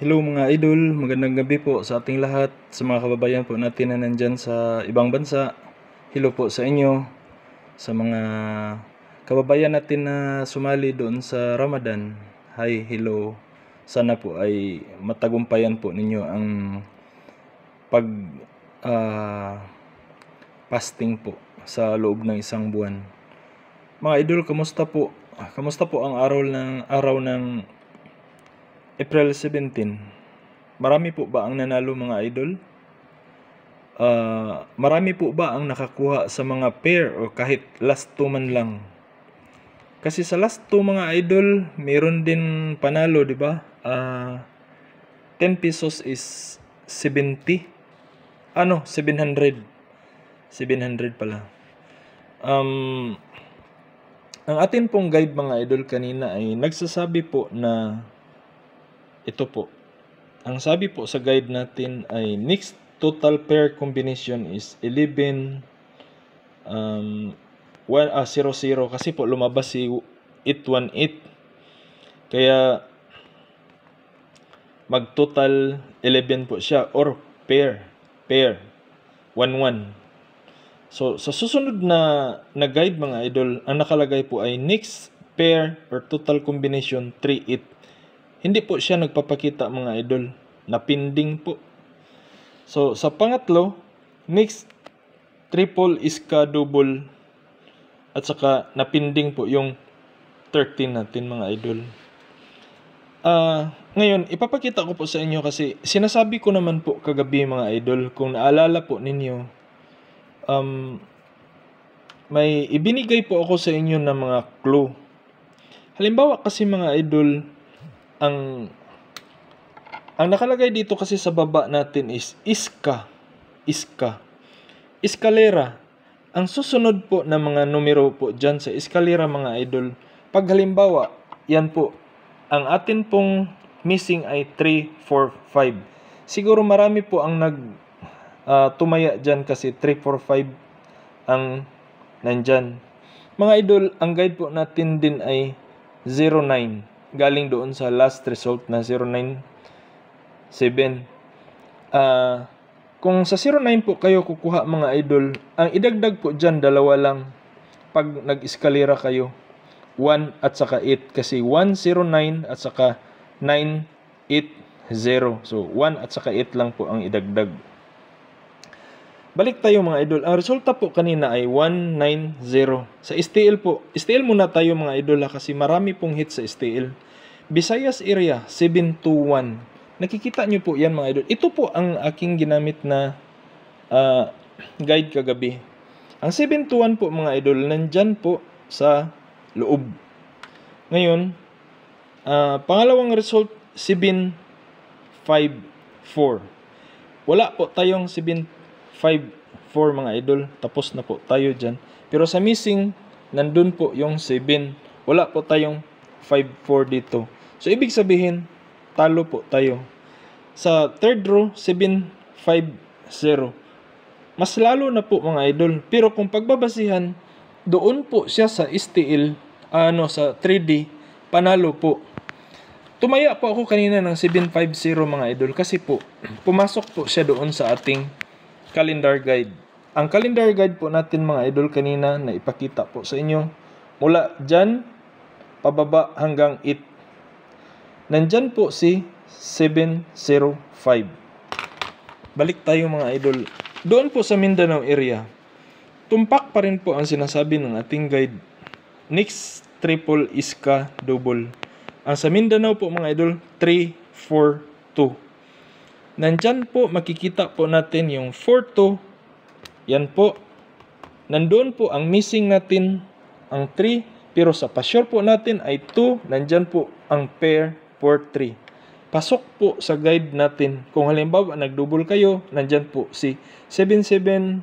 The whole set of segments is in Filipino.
Hello mga idol, magandang gabi po sa ating lahat, sa mga kababayan po natin na nandyan sa ibang bansa. Hello po sa inyo, sa mga kababayan natin na sumali doon sa Ramadan. Hi, hello. Sana po ay matagumpayan po ninyo ang pag uh, fasting po sa loob ng isang buwan. Mga idol, kamusta po? Kamusta po ang araw ng araw ng April 17. Marami po ba ang nanalo mga idol? Uh, marami po ba ang nakakuha sa mga pair o kahit last two man lang? Kasi sa last two mga idol, mayroon din panalo, di ba? Uh, ah, 10 pesos is 70. Ano, 700. 700 pala. Um, ang atin pong guide mga idol kanina ay nagsasabi po na ito po. Ang sabi po sa guide natin ay next total pair combination is 11 um, well, ah, 00 kasi po lumabas si 818. Kaya magtotal 11 po siya or pair, pair, 11. 1 So, sa susunod na, na guide mga idol, ang nakalagay po ay next pair or total combination 3 hindi po siya nagpapakita mga idol. Napinding po. So, sa pangatlo, next, triple is ka double at saka napinding po yung 13 natin mga idol. Uh, ngayon, ipapakita ko po sa inyo kasi sinasabi ko naman po kagabi mga idol, kung naalala po ninyo, um, may ibinigay po ako sa inyo ng mga clue. Halimbawa kasi mga idol, ang ang nakalagay dito kasi sa baba natin is iska, iska, iskalera. Ang susunod po na mga numero po dyan sa iskalera mga idol, pag halimbawa, yan po, ang atin pong missing ay 3, 4, 5. Siguro marami po ang nag uh, tumaya dyan kasi 3, 4, 5 ang nandyan. Mga idol, ang guide po natin din ay 09 galing doon sa last result na 097. Uh, ah, kung sa 09 po kayo kukuha mga idol, ang idagdag po dyan dalawa lang pag nag-eskalera kayo. 1 at saka 8 kasi 109 at saka 980. So 1 at saka 8 lang po ang idagdag. Balik tayo mga idol. Ang resulta po kanina ay 190. Sa STL po, STL muna tayo mga idol ha, kasi marami pong hit sa STL. Visayas area 721. Nakikita nyo po yan mga idol. Ito po ang aking ginamit na uh, guide kagabi. Ang 721 po mga idol, nandyan po sa loob. Ngayon, uh, pangalawang result 754. Wala po tayong 7 5, 4 mga idol. Tapos na po tayo dyan. Pero sa missing, nandun po yung 7. Wala po tayong 5, 4 dito. So, ibig sabihin, talo po tayo. Sa third row, 7, 5, 0. Mas lalo na po mga idol. Pero kung pagbabasihan, doon po siya sa STL, ano, sa 3D, panalo po. Tumaya po ako kanina ng 750 mga idol kasi po, pumasok po siya doon sa ating calendar guide. Ang calendar guide po natin mga idol kanina na ipakita po sa inyo mula dyan pababa hanggang 8. Nandyan po si 705. Balik tayo mga idol. Doon po sa Mindanao area, tumpak pa rin po ang sinasabi ng ating guide. Next triple iska double. Ang sa Mindanao po mga idol, 342. Nandyan po, makikita po natin yung 4 to. Yan po. Nandoon po ang missing natin, ang 3. Pero sa pasure po natin ay 2. Nandyan po ang pair for 3. Pasok po sa guide natin. Kung halimbawa nagdouble kayo, nandyan po si 77,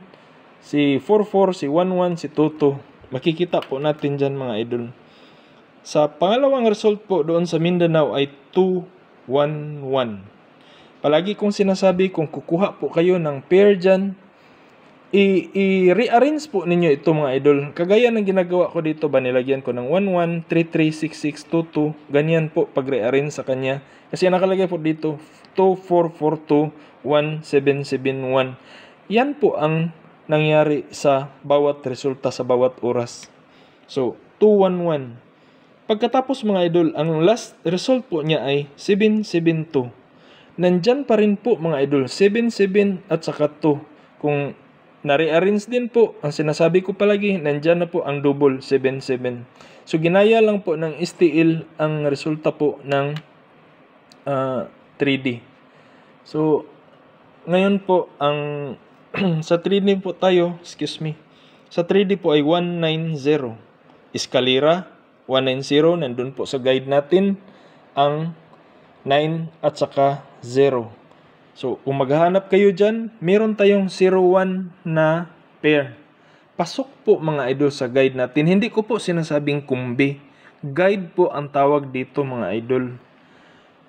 si 44, si 11, si 22. Makikita po natin dyan mga idol. Sa pangalawang result po doon sa Mindanao ay 211 palagi kong sinasabi kung kukuha po kayo ng pair dyan, i-rearrange po ninyo ito mga idol. Kagaya ng ginagawa ko dito ba, nilagyan ko ng 11336622, ganyan po pag-rearrange sa kanya. Kasi nakalagay po dito 24421771. Yan po ang nangyari sa bawat resulta sa bawat oras. So, 211. Pagkatapos mga idol, ang last result po niya ay 772 nandyan pa rin po mga idol 77 at saka 2 kung nare-arrange din po ang sinasabi ko palagi nandyan na po ang double 77 so ginaya lang po ng STL ang resulta po ng uh, ah, 3D so ngayon po ang sa 3D po tayo excuse me sa 3D po ay 190 escalera 190 nandun po sa guide natin ang 9 at saka 0. So, kung maghahanap kayo dyan, meron tayong 01 na pair. Pasok po mga idol sa guide natin. Hindi ko po sinasabing kumbi. Guide po ang tawag dito mga idol.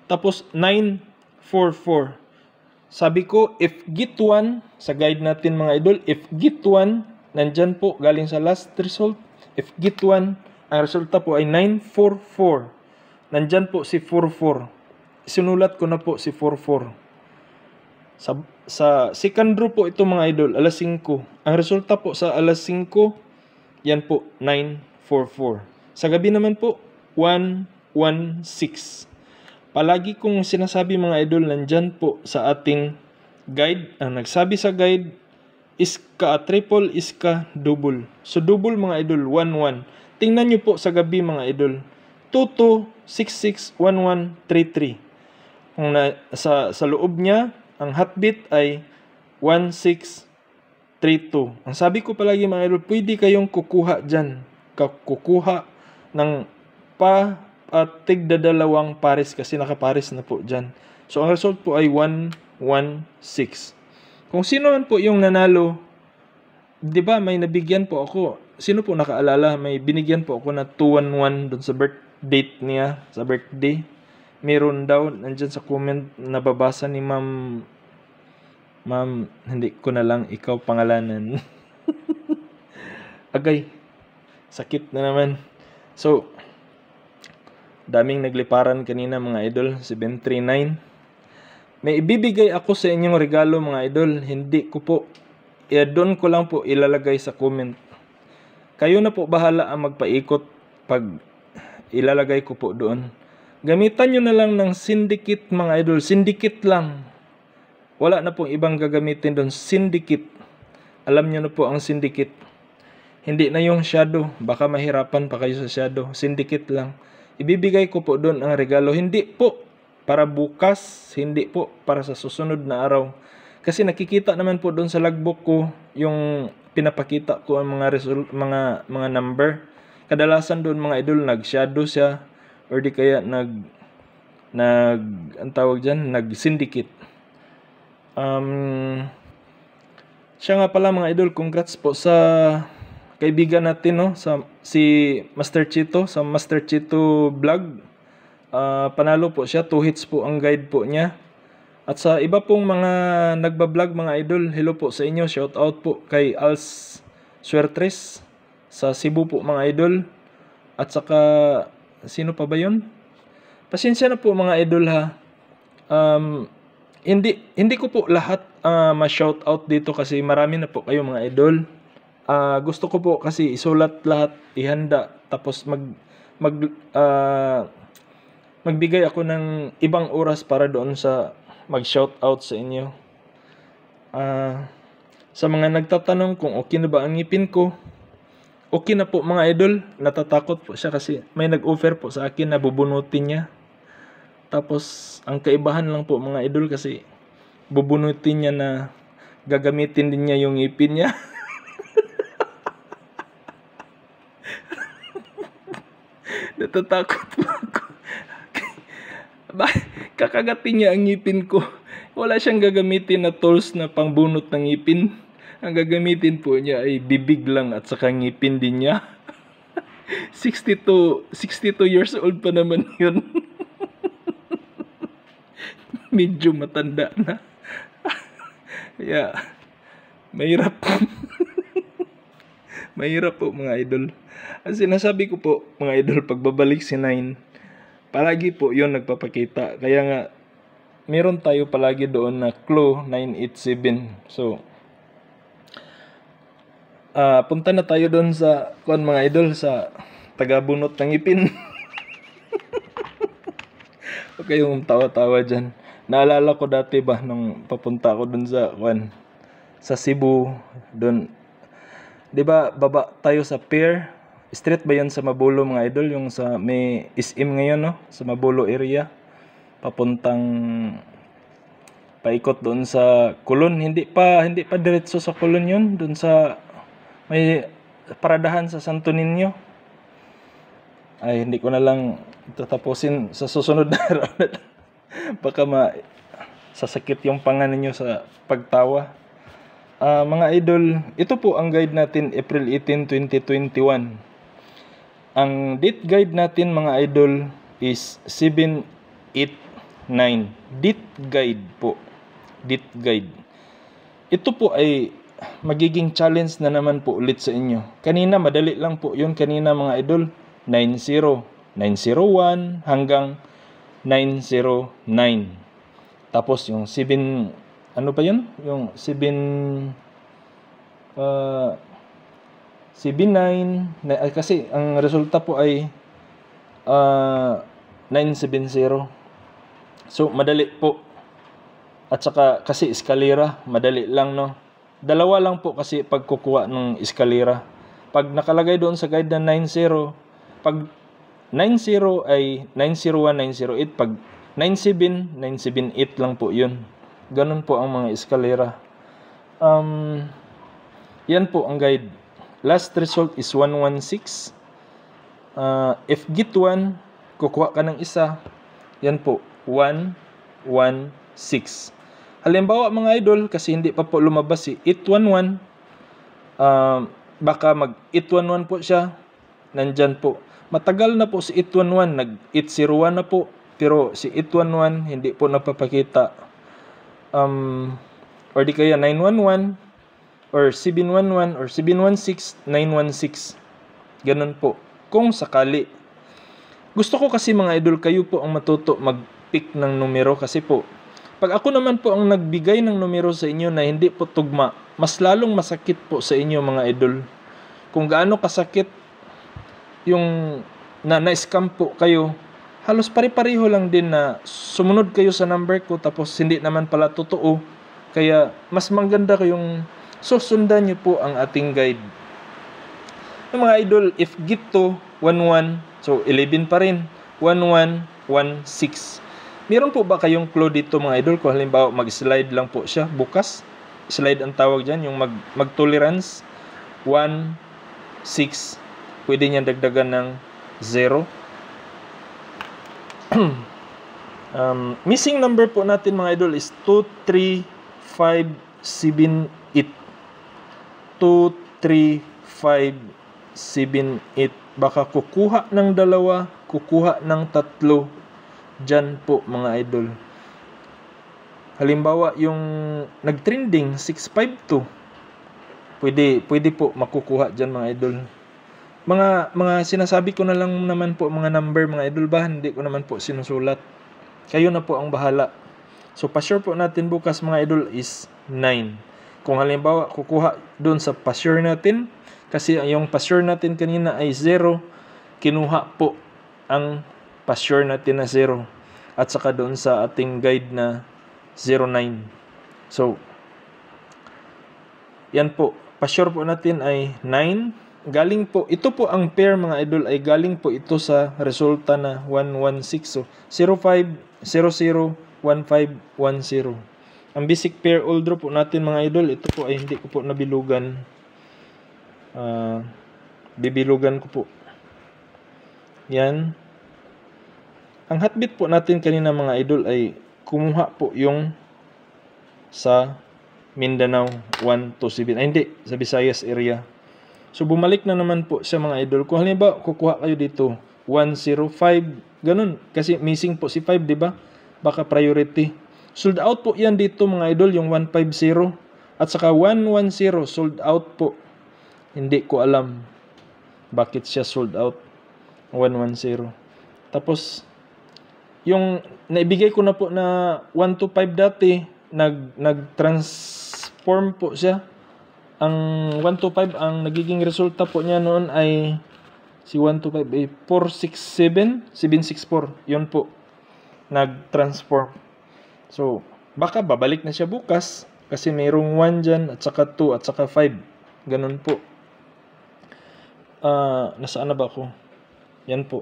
Tapos 944. Sabi ko, if git 1, sa guide natin mga idol, if git 1, nandyan po galing sa last result. If git 1, ang resulta po ay 944. Nandyan po si 44 isinulat ko na po si 44. Sa, sa second row po ito mga idol, alas 5. Ang resulta po sa alas 5, yan po 944. Sa gabi naman po, 116. Palagi kong sinasabi mga idol, nandyan po sa ating guide. Ang nagsabi sa guide, iska triple, iska double. So double mga idol, 11. Tingnan nyo po sa gabi mga idol, 22661133 ang na, sa, sa loob niya, ang heartbeat ay 1632. Ang sabi ko palagi mga idol, pwede kayong kukuha dyan. Kukuha ng pa at dalawang pares kasi nakapares na po dyan. So, ang result po ay 116. Kung sino man po yung nanalo, di ba may nabigyan po ako. Sino po nakaalala, may binigyan po ako na 211 doon sa birth date niya, sa birthday meron daw nandiyan sa comment nababasa ni Ma'am Ma'am, hindi ko na lang ikaw pangalanan. Agay. Sakit na naman. So, daming nagliparan kanina mga idol, 739. May ibibigay ako sa inyong regalo mga idol. Hindi ko po, eh, doon ko lang po ilalagay sa comment. Kayo na po bahala ang magpaikot pag ilalagay ko po doon. Gamitan nyo na lang ng syndicate mga idol. Syndicate lang. Wala na pong ibang gagamitin doon. Syndicate. Alam nyo na po ang syndicate. Hindi na yung shadow. Baka mahirapan pa kayo sa shadow. Syndicate lang. Ibibigay ko po doon ang regalo. Hindi po para bukas. Hindi po para sa susunod na araw. Kasi nakikita naman po doon sa logbook ko yung pinapakita ko ang mga result, mga mga number. Kadalasan doon mga idol nag-shadow siya, or di kaya nag nag ang tawag diyan nag syndicate um siya nga pala mga idol congrats po sa kaibigan natin no sa si Master Chito sa Master Chito vlog uh, panalo po siya 2 hits po ang guide po niya at sa iba pong mga nagba-vlog mga idol hello po sa inyo shout out po kay Als Suertres sa Cebu po mga idol at saka sino pa ba yun? Pasensya na po mga idol ha. Um, hindi hindi ko po lahat uh, ah, ma-shout out dito kasi marami na po kayo mga idol. Uh, gusto ko po kasi isulat lahat, ihanda tapos mag mag uh, magbigay ako ng ibang oras para doon sa mag-shout out sa inyo. Uh, sa mga nagtatanong kung okay na ba ang ngipin ko, okay na po mga idol. Natatakot po siya kasi may nag-offer po sa akin na bubunutin niya. Tapos, ang kaibahan lang po mga idol kasi bubunutin niya na gagamitin din niya yung ipin niya. Natatakot po ako. Kakagatin niya ang ngipin ko. Wala siyang gagamitin na tools na pangbunot ng ngipin. Ang gagamitin po niya ay bibig lang at saka ngipin din niya. 62, 62 years old pa naman yun. Medyo matanda na. yeah. Mahirap. Mahirap po mga idol. Ang sinasabi ko po mga idol, pagbabalik si Nine, palagi po yun nagpapakita. Kaya nga, meron tayo palagi doon na clue 987. So, uh, punta na tayo doon sa kuan mga idol sa tagabunot ng ipin. okay, yung tawa-tawa diyan. Naalala ko dati ba nung papunta ko doon sa kuan sa Cebu doon 'di ba baba tayo sa pier street ba 'yon sa Mabulo mga idol yung sa may SM ngayon no sa Mabulo area papuntang paikot doon sa Kulon hindi pa hindi pa diretso sa Kulon 'yon doon sa may paradahan sa Santo ninyo? Ay, hindi ko na lang tatapusin sa susunod na araw. Baka ma sasakit yung panga ninyo sa pagtawa. Uh, mga idol, ito po ang guide natin April 18, 2021. Ang date guide natin mga idol is 789. 8, Date guide po. Date guide. Ito po ay magiging challenge na naman po ulit sa inyo. Kanina, madali lang po yun. Kanina mga idol, 9 0 hanggang 909. Tapos yung 7, ano pa yun? Yung 7, uh, 79, 9 Uh, kasi ang resulta po ay uh, ah, 970. So, madali po. At saka, kasi eskalera, madali lang, no? Dalawa lang po kasi pagkukuha ng eskalera. Pag nakalagay doon sa guide na 90, pag 90 ay 901, Pag 97, 978 lang po yun. Ganun po ang mga eskalera. Um, yan po ang guide. Last result is 116. Uh, if git 1, kukuha ka ng isa. Yan po, 116. Halimbawa mga idol, kasi hindi pa po lumabas si 811, uh, ah, baka mag 811 po siya, nandyan po. Matagal na po si 811, nag 801 na po, pero si 811 hindi po napapakita. Um, or di kaya 911, or 711, or 716, 916. Ganun po, kung sakali. Gusto ko kasi mga idol kayo po ang matuto mag-pick ng numero kasi po pag ako naman po ang nagbigay ng numero sa inyo na hindi po tugma, mas lalong masakit po sa inyo mga idol. Kung gaano kasakit yung na na-scam po kayo, halos pare-pareho lang din na sumunod kayo sa number ko tapos hindi naman pala totoo. Kaya mas maganda kayong susundan niyo po ang ating guide. Yung mga idol, if git 11, so 11 pa rin, 1116. Meron po ba kayong clue dito mga idol kung halimbawa mag-slide lang po siya bukas? Slide ang tawag dyan, yung mag, mag-tolerance 1, 6. Pwede niyan dagdagan ng 0. um, missing number po natin mga idol is 2, 3, 5, 7, 8. 2, 3, 5, 7, 8. Baka kukuha ng dalawa, kukuha ng tatlo, dyan po mga idol. Halimbawa, yung nagtrending 652, pwede, pwede po makukuha dyan mga idol. Mga, mga sinasabi ko na lang naman po mga number mga idol ba, hindi ko naman po sinusulat. Kayo na po ang bahala. So, pasure po natin bukas mga idol is 9. Kung halimbawa, kukuha doon sa pasure natin, kasi yung pasure natin kanina ay 0, kinuha po ang pa-sure natin na 0 at saka doon sa ating guide na 09. So, yan po. Pa-sure po natin ay 9. Galing po, ito po ang pair mga idol ay galing po ito sa resulta na 116. So, 05, 00, 15, 10. Ang basic pair old draw po natin mga idol, ito po ay hindi ko po nabilugan. Uh, bibilugan ko po. Yan. Ang hatbit po natin kanina mga idol ay kumuha po yung sa Mindanao 127. Ay hindi, sa Visayas area. So bumalik na naman po sa mga idol. Kung halimbawa kukuha kayo dito 105, ganun. Kasi missing po si 5, di ba? Baka priority. Sold out po yan dito mga idol, yung 150. At saka 110, sold out po. Hindi ko alam bakit siya sold out. 110. Tapos, yung naibigay ko na po na 1 to 5 dati, nag nag-transform po siya. Ang 1 to 5 ang nagiging resulta po niya noon ay si 1 to 5 ay 467 764. 'Yon po. Nag-transform. So, baka babalik na siya bukas kasi mayroong 1 diyan at saka 2 at saka 5. Ganun po. Ah, uh, nasaan na ba ako? Yan po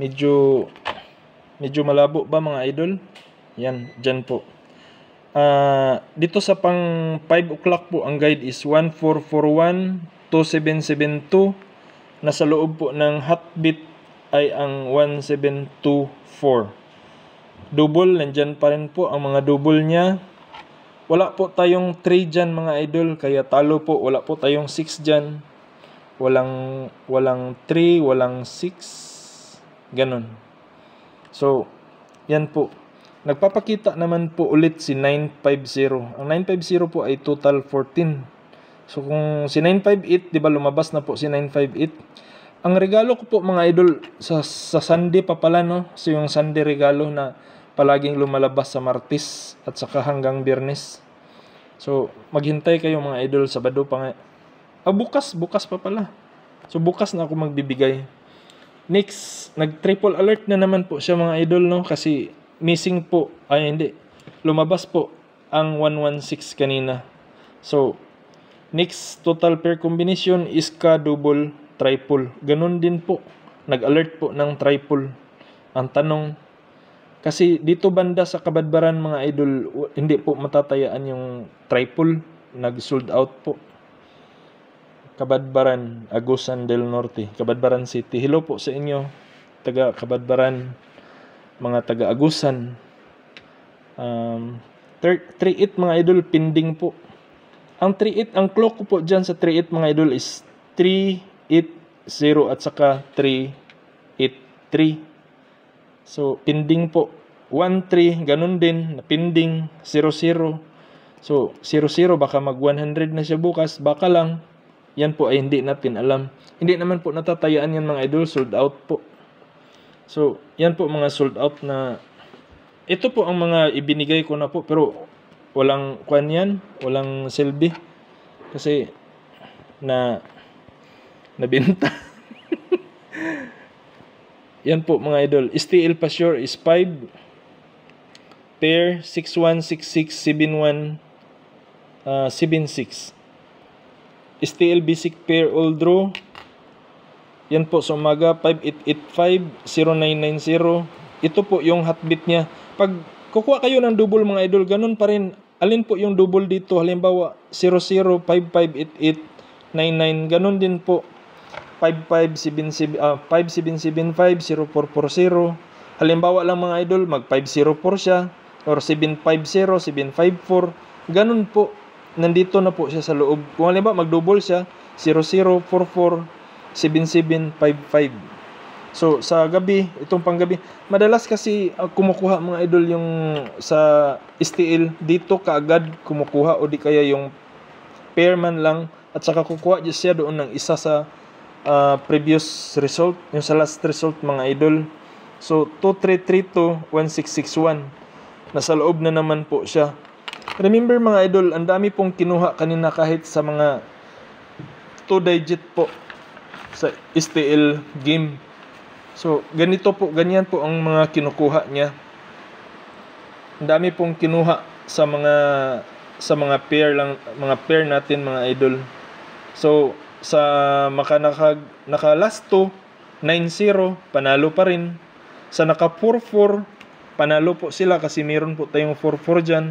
medyo medyo malabo ba mga idol? Yan, dyan po. Uh, dito sa pang 5 o'clock po, ang guide is 1441-2772. Nasa loob po ng hotbit ay ang 1724. Double, nandyan pa rin po ang mga double niya. Wala po tayong 3 dyan mga idol, kaya talo po. Wala po tayong 6 dyan. Walang, walang 3, walang 6, Ganun. So, yan po. Nagpapakita naman po ulit si 950. Ang 950 po ay total 14. So, kung si 958, di ba lumabas na po si 958. Ang regalo ko po mga idol, sa, sa Sunday pa pala, no? So, yung Sunday regalo na palaging lumalabas sa Martis at saka hanggang Biyernes. So, maghintay kayo mga idol, Sabado pa nga. Ah, bukas, bukas pa pala. So, bukas na ako magbibigay. Next, nag-triple alert na naman po siya mga idol no kasi missing po ay hindi lumabas po ang 116 kanina. So next total pair combination is ka double triple. Ganun din po. Nag-alert po ng triple. Ang tanong kasi dito banda sa kabadbaran mga idol hindi po matatayaan yung triple nag sold out po. Kabadbaran, Agusan del Norte, Kabadbaran City. Hello po sa inyo, taga Kabadbaran, mga taga Agusan. Um, 3-8 mga idol, pending po. Ang 3-8, ang clock ko po dyan sa 3-8 mga idol is 3-8-0 at saka 3-8-3. So, pending po. 1-3, ganun din, pending, 0-0. So, 0-0, baka mag 100 na siya bukas, baka lang yan po ay hindi natin alam. Hindi naman po natatayaan yan mga idol, sold out po. So, yan po mga sold out na ito po ang mga ibinigay ko na po pero walang kwan yan, walang silbi kasi na nabenta. yan po mga idol. STL Pasure is 5 pair 616671 uh, 76 Steel basic pair all draw. Yan po sa umaga 5885-0990. Ito po yung hotbit niya. Pag kukuha kayo ng double mga idol, ganun pa rin. Alin po yung double dito? Halimbawa 00558899. Ganun din po. 5577 5775-0440. Ah, Halimbawa lang mga idol, mag 504 siya or 750, 754. Ganun po nandito na po siya sa loob. Kung halimbawa mag-double siya, 0044-7755. So sa gabi, itong panggabi, madalas kasi uh, kumukuha mga idol yung sa STL dito kaagad kumukuha o di kaya yung pairman lang at saka kukuha siya doon ng isa sa uh, previous result, yung sa last result mga idol. So 23321661. Nasa loob na naman po siya. Remember mga idol, ang dami pong kinuha kanina kahit sa mga 2-digit po sa STL game. So, ganito po, ganyan po ang mga kinukuha niya. Ang dami pong kinuha sa mga sa mga pair lang mga pair natin mga idol. So, sa maka naka, naka last 2 9-0 panalo pa rin. Sa naka 4-4 panalo po sila kasi meron po tayong 4-4 diyan.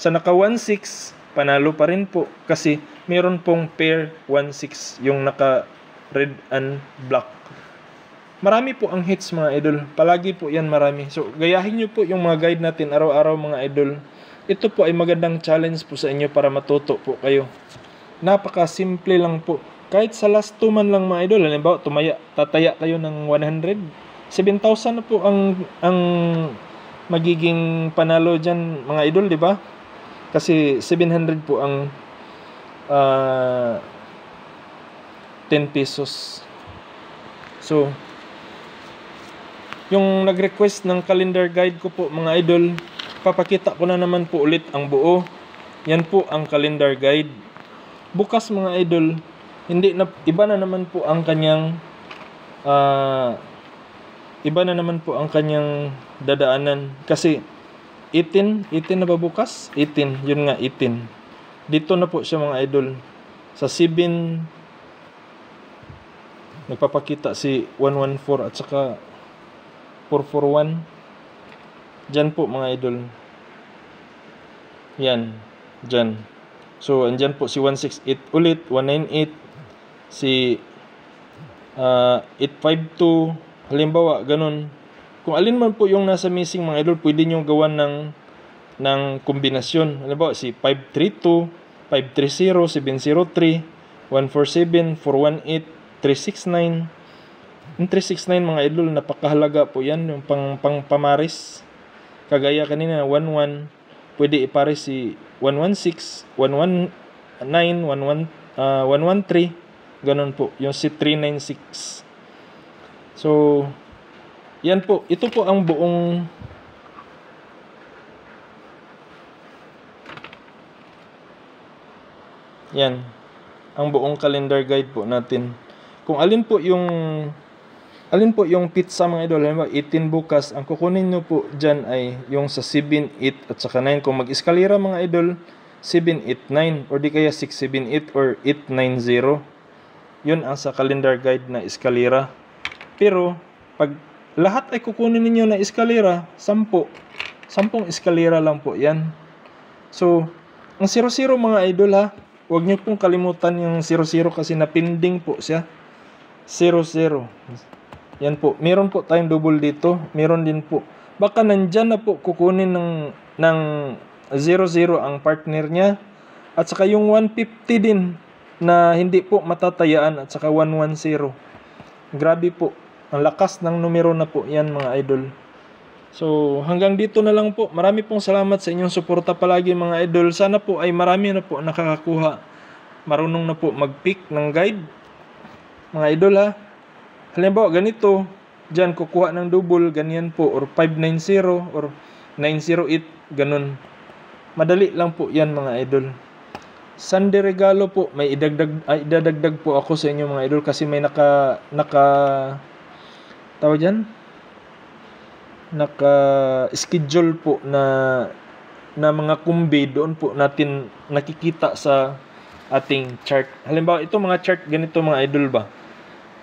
Sa naka 1-6, panalo pa rin po kasi meron pong pair 1-6 yung naka red and black. Marami po ang hits mga idol. Palagi po yan marami. So gayahin nyo po yung mga guide natin araw-araw mga idol. Ito po ay magandang challenge po sa inyo para matuto po kayo. Napaka-simple lang po. Kahit sa last 2 man lang mga idol, halimbawa tumaya, tataya kayo ng 100, 7,000 na po ang, ang magiging panalo dyan mga idol, di ba? Kasi 700 po ang uh, ah, 10 pesos. So, yung nag-request ng calendar guide ko po mga idol, papakita ko na naman po ulit ang buo. Yan po ang calendar guide. Bukas mga idol, hindi na, iba na naman po ang kanyang uh, iba na naman po ang kanyang dadaanan kasi 18, 18 na ba bukas? 18, yun nga 18. Dito na po siya mga idol. Sa Sibin nagpapakita si 114 at saka 441. Diyan po mga idol. Yan, diyan. So andiyan po si 168 ulit, 198 si uh, ah, 852 halimbawa ganun kung alin man po yung nasa missing mga idol, pwede nyo gawan ng, ng kombinasyon. Alam ba? Si 532, 530, 703, 147, 418, 369, 369 mga idol, napakahalaga po yan, yung pang, pang pamaris. Kagaya kanina, 11, pwede ipares si 116, 119, 11, 113, ganun po, yung si 396. So, yan po, ito po ang buong Yan. Ang buong calendar guide po natin. Kung alin po yung alin po yung pizza mga idol, halimbawa 18 bukas, ang kukunin nyo po dyan ay yung sa 7, 8 at saka 9. Kung mag-eskalera mga idol, 7, 8, 9 or di kaya 6, 7, 8 or 8, 9, 0. Yun ang sa calendar guide na eskalera. Pero pag lahat ay kukunin ninyo na eskalera, 10. 10 eskalera lang po yan. So, ang 00 mga idol ha, huwag nyo pong kalimutan yung 00 kasi napinding po siya. 00. Yan po. Meron po tayong double dito. Meron din po. Baka nandyan na po kukunin ng, ng 00 ang partner niya. At saka yung 150 din na hindi po matatayaan at saka 110. Grabe po. Ang lakas ng numero na po yan mga idol. So hanggang dito na lang po. Marami pong salamat sa inyong suporta palagi mga idol. Sana po ay marami na po nakakakuha. Marunong na po mag-pick ng guide. Mga idol ha. Halimbawa ganito. Diyan kukuha ng double. Ganyan po. Or 590 or 908. Ganun. Madali lang po yan mga idol. Sunday regalo po, may idadagdag, ay, idadagdag po ako sa inyo mga idol kasi may naka naka tawag dyan, naka-schedule po na na mga kumbi doon po natin nakikita sa ating chart. Halimbawa, ito mga chart ganito mga idol ba?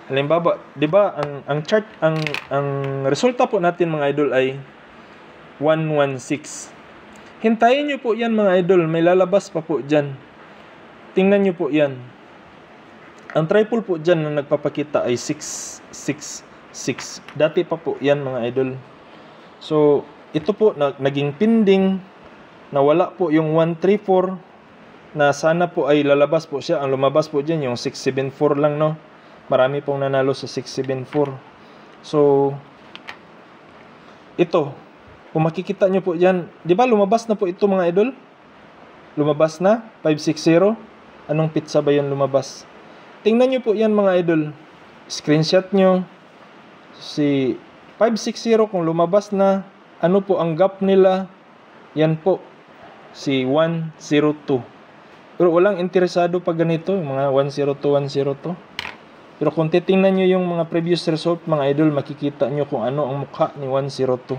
Halimbawa, 'di ba ang ang chart ang ang resulta po natin mga idol ay 116. Hintayin niyo po 'yan mga idol, may lalabas pa po diyan. Tingnan niyo po 'yan. Ang triple po diyan na nagpapakita ay 6 6 6. Dati pa po yan mga idol. So, ito po na, naging pending na wala po yung 134 na sana po ay lalabas po siya. Ang lumabas po dyan yung 674 lang no. Marami pong nanalo sa 674. So, ito. Kung makikita nyo po dyan, di ba lumabas na po ito mga idol? Lumabas na, 560. Anong pizza ba yun lumabas? Tingnan nyo po yan mga idol. Screenshot nyo si 560 kung lumabas na, ano po ang gap nila? Yan po, si 102. Pero walang interesado pa ganito, yung mga 102, 102. Pero kung titingnan nyo yung mga previous result, mga idol, makikita nyo kung ano ang mukha ni 102.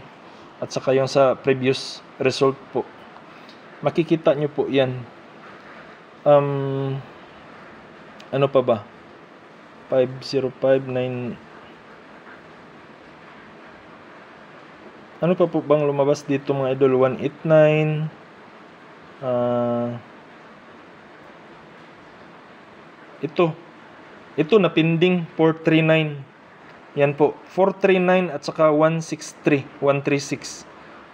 At saka yung sa previous result po. Makikita nyo po yan. Um, ano pa ba? 5059 Ano pa po bang lumabas dito mga idol? 189. Uh, ah, ito. Ito na pending 439. Yan po. 439 at saka 163. 136.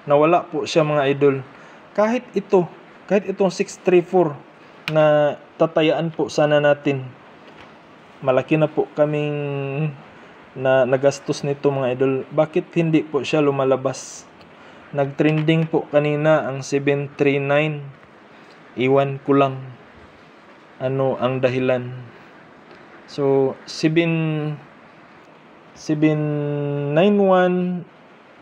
Nawala po siya mga idol. Kahit ito. Kahit itong 634 na tatayaan po sana natin. Malaki na po kaming na nagastos nito mga idol. Bakit hindi po siya lumalabas? Nagtrending po kanina ang 739. Iwan ko lang ano ang dahilan. So 7 791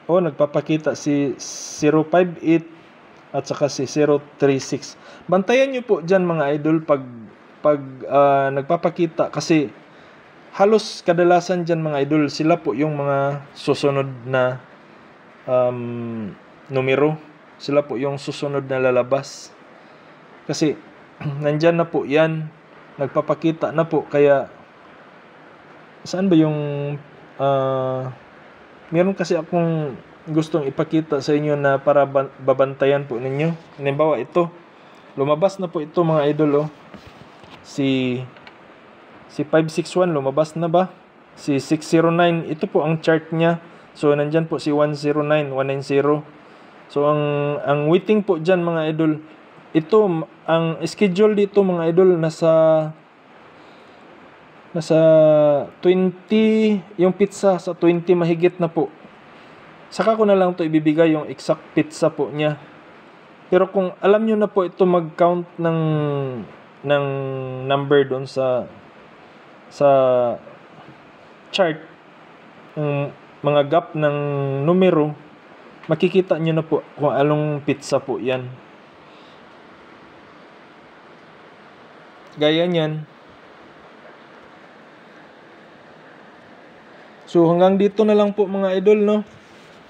oh nagpapakita si 058 at saka si 036. Bantayan niyo po diyan mga idol pag pag uh, nagpapakita kasi halos kadalasan dyan mga idol, sila po yung mga susunod na um, numero. Sila po yung susunod na lalabas. Kasi nandyan na po yan, nagpapakita na po. Kaya saan ba yung... Uh, meron kasi akong gustong ipakita sa inyo na para babantayan po ninyo. Halimbawa ito, lumabas na po ito mga idol. Oh. Si Si 561 lumabas na ba? Si 609, ito po ang chart niya. So nandiyan po si 109, 190. So ang ang waiting po diyan mga idol, ito ang schedule dito mga idol nasa nasa 20 yung pizza sa 20 mahigit na po. Saka ko na lang to ibibigay yung exact pizza po niya. Pero kung alam niyo na po ito mag-count ng ng number doon sa sa chart ng mga gap ng numero, makikita nyo na po kung anong pizza po yan. Gaya niyan. So hanggang dito na lang po mga idol no.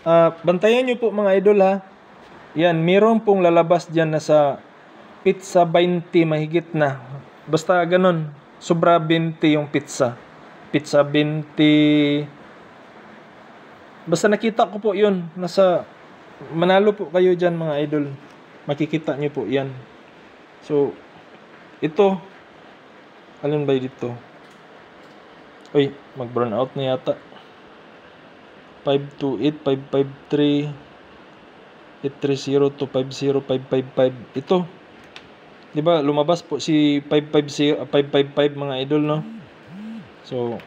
Uh, bantayan nyo po mga idol ha. Yan, meron pong lalabas dyan na sa pizza 20 mahigit na. Basta ganun sobra 20 yung pizza. Pizza 20. Basta nakita ko po 'yun. Nasa Manalo po kayo diyan mga idol. Makikita niyo po 'yan. So ito alin ba dito? Uy, mag-burn out na yata. 528, 553, 830 50555. Ito, 'di ba, lumabas po si 550 555 mga idol no. So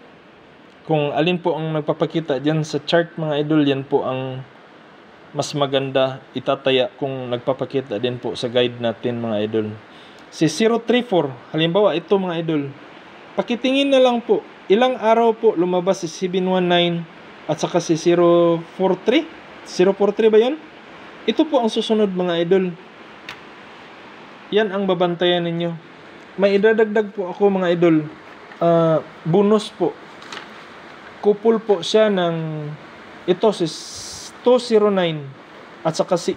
kung alin po ang nagpapakita diyan sa chart mga idol, yan po ang mas maganda itataya kung nagpapakita din po sa guide natin mga idol. Si 034, halimbawa ito mga idol, pakitingin na lang po, ilang araw po lumabas si 719 at saka si 043? 043 ba yun? Ito po ang susunod mga idol yan ang babantayan ninyo. May idadagdag po ako mga idol. Uh, bonus po. Kupol po siya ng ito si 209 at saka si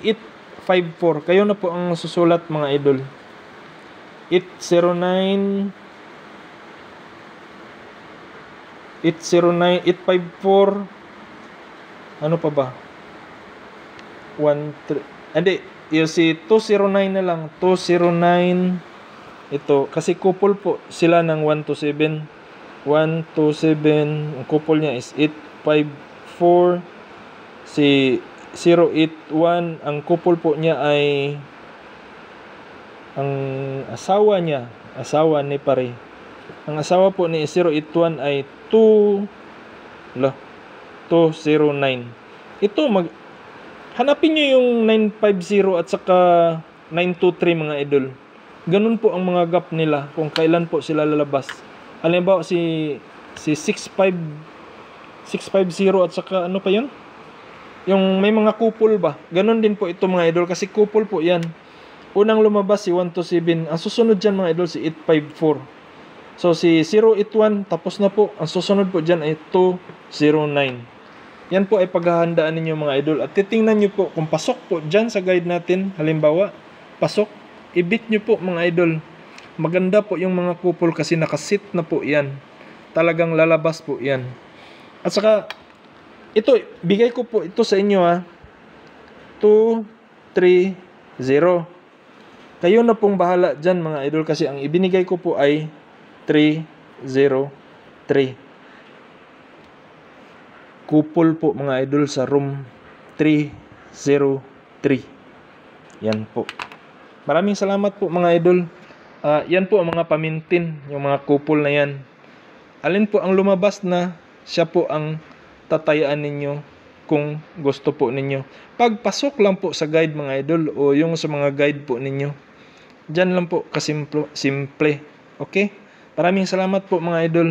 854. Kayo na po ang susulat mga idol. 809 809 854 ano pa ba 13 hindi yung si 209 na lang 209 ito kasi couple po sila ng 127 127 ang couple niya is 854 si 081 ang couple po niya ay ang asawa niya asawa ni pare ang asawa po ni 081 ay 2 lo 209 ito mag Hanapin nyo yung 950 at saka 923 mga idol. Ganun po ang mga gap nila kung kailan po sila lalabas. Halimbawa si si 65 650 at saka ano pa yun? Yung may mga kupol ba? Ganun din po ito mga idol kasi kupol po yan. Unang lumabas si 127. Ang susunod dyan mga idol si 854. So si 081 tapos na po. Ang susunod po dyan ay 209. Yan po ay paghahandaan ninyo mga idol. At titingnan nyo po kung pasok po dyan sa guide natin. Halimbawa, pasok. Ibit nyo po mga idol. Maganda po yung mga kupol kasi nakasit na po yan. Talagang lalabas po yan. At saka, ito, bigay ko po ito sa inyo ha. 2, 3, 0. Kayo na pong bahala dyan mga idol kasi ang ibinigay ko po ay 3, 0, 3 kupol po mga idol sa room 303 yan po maraming salamat po mga idol uh, yan po ang mga pamintin yung mga kupol na yan alin po ang lumabas na siya po ang tatayaan ninyo kung gusto po ninyo pagpasok lang po sa guide mga idol o yung sa mga guide po ninyo dyan lang po kasimple simple okay maraming salamat po mga idol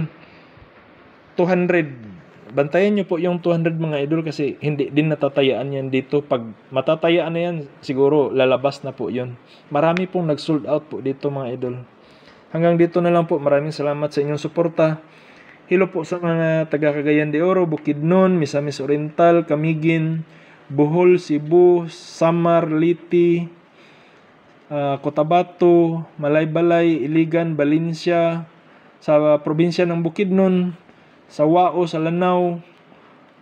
200 bantayan nyo po yung 200 mga idol kasi hindi din natatayaan yan dito. Pag matatayaan na yan, siguro lalabas na po yun. Marami pong nag-sold out po dito mga idol. Hanggang dito na lang po. Maraming salamat sa inyong suporta. Hilo po sa mga taga Cagayan de Oro, Bukidnon, Misamis Oriental, Camigin, Bohol, Cebu, Samar, Liti, uh, Cotabato, Malaybalay, Iligan, Balinsya, sa probinsya ng Bukidnon, sa Wao, sa Lanao,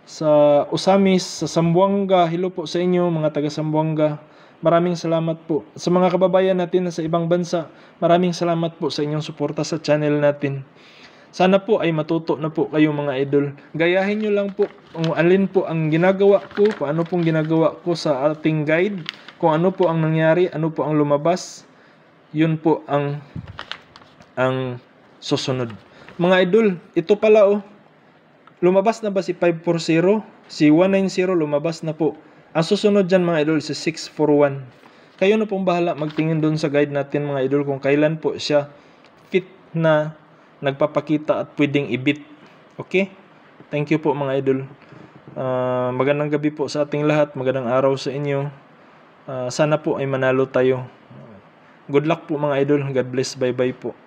sa Usamis, sa Sambuanga. Hello po sa inyo mga taga Sambuanga. Maraming salamat po. Sa mga kababayan natin na sa ibang bansa, maraming salamat po sa inyong suporta sa channel natin. Sana po ay matuto na po kayo mga idol. Gayahin nyo lang po kung alin po ang ginagawa ko, kung ano pong ginagawa ko sa ating guide, kung ano po ang nangyari, ano po ang lumabas. Yun po ang ang susunod. Mga idol, ito pala oh. Lumabas na ba si 540? Si 190 lumabas na po. Ang susunod dyan mga idol si 641. Kayo na pong bahala magtingin doon sa guide natin mga idol kung kailan po siya fit na nagpapakita at pwedeng ibit. Okay? Thank you po mga idol. Uh, magandang gabi po sa ating lahat. Magandang araw sa inyo. Uh, sana po ay manalo tayo. Good luck po mga idol. God bless. Bye-bye po.